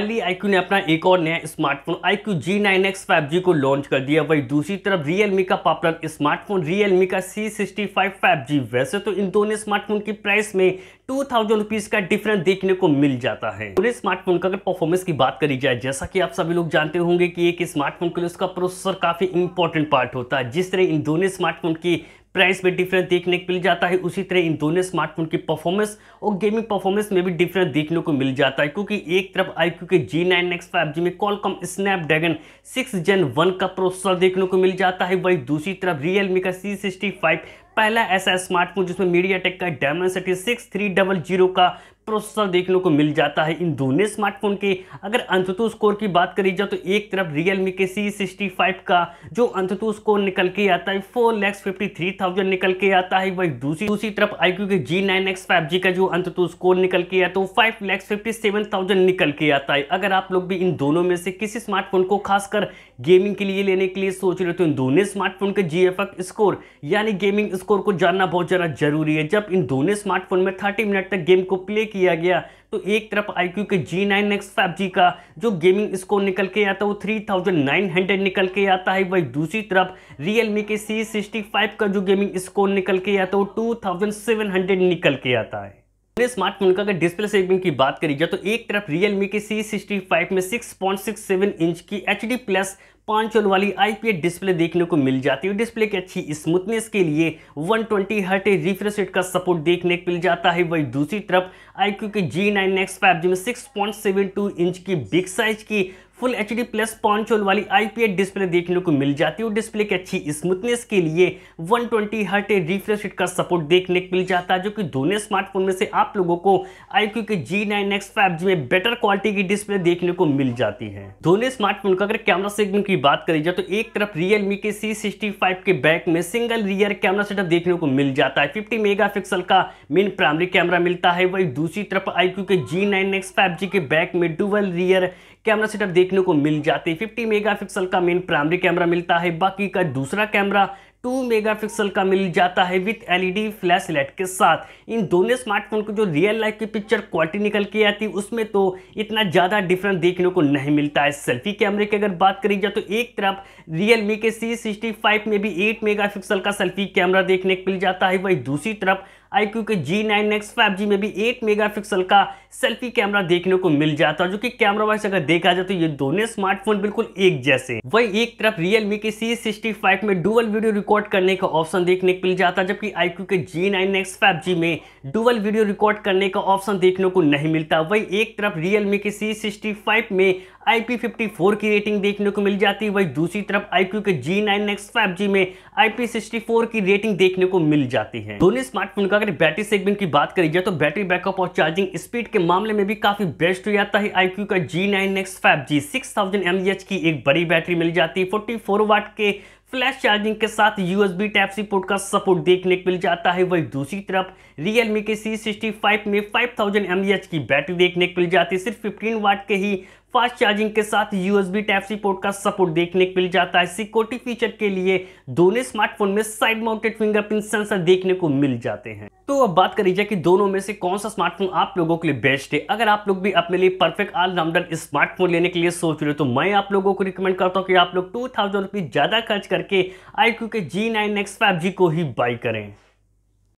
finally IQ ने अपना एक और नया smartphone iQOO Z nine X five G को लॉन्च कर दिया वही दूसरी तरफ रियलमी का पॉपुलर स्मार्टफोन रियलमी का C sixty five five G वैसे तो इन दोनों स्मार्टफोन की प्राइस में टू थाउजेंड रुपीज का डिफरेंस देखने को मिल जाता है पूरे स्मार्टफोन का अगर परफॉर्मेंस की बात करी जाए जैसा कि आप सभी लोग जानते होंगे कि एक स्मार्टफोन के लिए उसका प्रोसेसर काफी इंपॉर्टेंट पार्ट होता है जिस तरह इन दोनों स्मार्टफोन की प्राइस में डिफरेंस देखने को मिल जाता है उसी तरह इन दोनों स्मार्टफोन की परफॉर्मेंस और गेमिंग परफॉर्मेंस में भी डिफरेंस देखने को मिल जाता है क्योंकि एक तरफ आई क्यू के जी नाइन एक्स फाइव जी में Qualcomm Snapdragon six Gen one का प्रोसेसर देखने को मिल जाता है वही दूसरी तरफ रियलमी का सी सिक्सटी फाइव पहला ऐसा स्मार्टफोन जिसमें मीडिया टेक का Dimensity six three double zero का प्रोसेसर देखने को मिल जाता है इन दोनों स्मार्टफोन के अगर अंतु स्कोर की बात करी जाए तो एक तरफ रियलमी के सी सिक्सटी फाइव का जो अंतु स्कोर निकल के आता है four lakhs fifty three thousand निकल के आता है वही दूसरी दूसरी तरफ आई क्यू के जी नाइन एक्स फाइव जी का जो अंततु स्कोर निकल के आता है five lakhs fifty seven thousand निकल के आता है अगर आप लोग भी इन दोनों में से किसी स्मार्टफोन को खासकर गेमिंग के लिए लेने के लिए सोच रहे हो तो इन दोनों स्मार्टफोन के जी स्कोर यानी गेमिंग स्कोर को जानना बहुत ज़्यादा जरूरी है जब इन दोनों स्मार्टफोन में थर्टी मिनट तक गेम को प्ले किया गया तो एक तरफ आई क्यू के जी नाइन एक्स फाइव जी का जो गेमिंग स्कोर निकल के आता है वो थ्री थाउजेंड नाइन हंड्रेड निकल के आता है वही दूसरी तरफ रियल मी के सी सिक्सटी फाइव का जो गेमिंग स्कोर निकल के आता है वो टू थाउजेंड सेवन हंड्रेड निकल के आता है स्मार्टफोन का अगर डिस्प्ले सेगमेंट की बात करी जाए तो एक तरफ रियलमी के सी सिक्सटी फाइव में six point six seven inch की H D plus punch hole वाली आई डिस्प्ले देखने को मिल जाती है डिस्प्ले की अच्छी स्मूथनेस के लिए 120 ट्वेंटी हर्ट रिफ्रेश रेट का सपोर्ट देखने को मिल जाता है वही दूसरी तरफ आई क्यू के जी नाइन एक्स फाइव जी में सिक्स इंच की बिग साइज की full H D plus punch hole वाली आईपीएस डिस्प्ले देखने को मिल जाती है और डिस्प्ले की अच्छी स्मूथनेस के लिए 120 ट्वेंटी हर्ट रिफ्रेश रेट का सपोर्ट देखने को मिल जाता है जो कि दोनों स्मार्टफोन में से आप लोगों को आई क्यू के जी नाइन एक्स फाइव जी में बेटर क्वालिटी की डिस्प्ले देखने को मिल जाती है दोनों स्मार्टफोन का अगर कैमरा सेगमेंट की बात करी जाए तो एक तरफ रियलमी के सी सिक्सटी फाइव के बैक में सिंगल रियर कैमरा सेटअप देखने को मिल जाता है फिफ्टी मेगा पिक्सल का मेन प्राइमरी कैमरा मिलता है वही दूसरी तरफ आई क्यू के जी नाइन एक्स फाइव जी के बैक में डुबल रियर कैमरा सेटअप देखने को मिल जाती है फिफ्टी मेगापिक्सल का मेन प्राइमरी कैमरा मिलता है बाकी का दूसरा कैमरा 2 मेगापिक्सल का मिल जाता है विथ एलईडी फ्लैश लाइट के साथ इन दोनों स्मार्टफोन को जो रियल लाइफ की पिक्चर क्वालिटी निकल के आती है उसमें तो इतना ज़्यादा डिफरेंस देखने को नहीं मिलता है सेल्फी कैमरे की अगर बात करी जाए तो एक तरफ रियल मी के सी सिक्सटी फाइव में भी एट मेगा का सेल्फी कैमरा देखने को मिल जाता है वही दूसरी तरफ आई क्यू के जी नाइन एक्स फाइव जी में भी 8 मेगापिक्सल का सेल्फी कैमरा देखने को मिल जाता है जो कि कैमरा वाइज अगर देखा जाए तो ये दोनों स्मार्टफोन बिल्कुल एक जैसे वही एक तरफ Realme के C65 में डुअल वीडियो रिकॉर्ड करने का ऑप्शन देखने को मिल जाता है जबकि IQ के जी नाइन एक्स फाइव जी में डुअल वीडियो रिकॉर्ड करने का ऑप्शन देखने को नहीं मिलता वही एक तरफ रियलमी के सी में IP54 की रेटिंग देखने को मिल जाती है वही दूसरी तरफ IQ के 5G में IP64 की रेटिंग देखने को मिल जाती है दोनों स्मार्टफोन का अगर बैटरी सेगमेंट की बात करी जाए तो बैटरी बैकअप और चार्जिंग स्पीड के मामले में भी काफी बेस्ट हो जाता है IQ का 5G 6000 mAh की एक बड़ी बैटरी मिल जाती है 44 वाट के फ्लैश चार्जिंग के साथ यूएसबी टाइप सी पोर्ट का सपोर्ट देखने को मिल जाता है वही दूसरी तरफ रियलमी के सी सिक्सटी फाइव में फाइव थाउजेंड एम की बैटरी देखने को मिल जाती है सिर्फ फिफ्टीन वाट के ही फास्ट चार्जिंग के साथ यूएसबी टाइप सी पोर्ट का सपोर्ट देखने को मिल जाता है सिक्योरिटी फीचर के लिए दोनों स्मार्टफोन में साइड माउंटेड फिंगरप्रिंट सेंसर देखने को मिल जाते हैं तो अब बात करी जाए कि दोनों में से कौन सा स्मार्टफोन आप लोगों के लिए बेस्ट है अगर आप लोग भी अपने लिए परफेक्ट ऑलराउंडर स्मार्टफोन लेने के लिए सोच रहे हो तो मैं आप लोगों को रिकमेंड करता हूं कि आप लोग टू थाउजेंड ज़्यादा खर्च करके I K ji nine X five G को ही बाई करें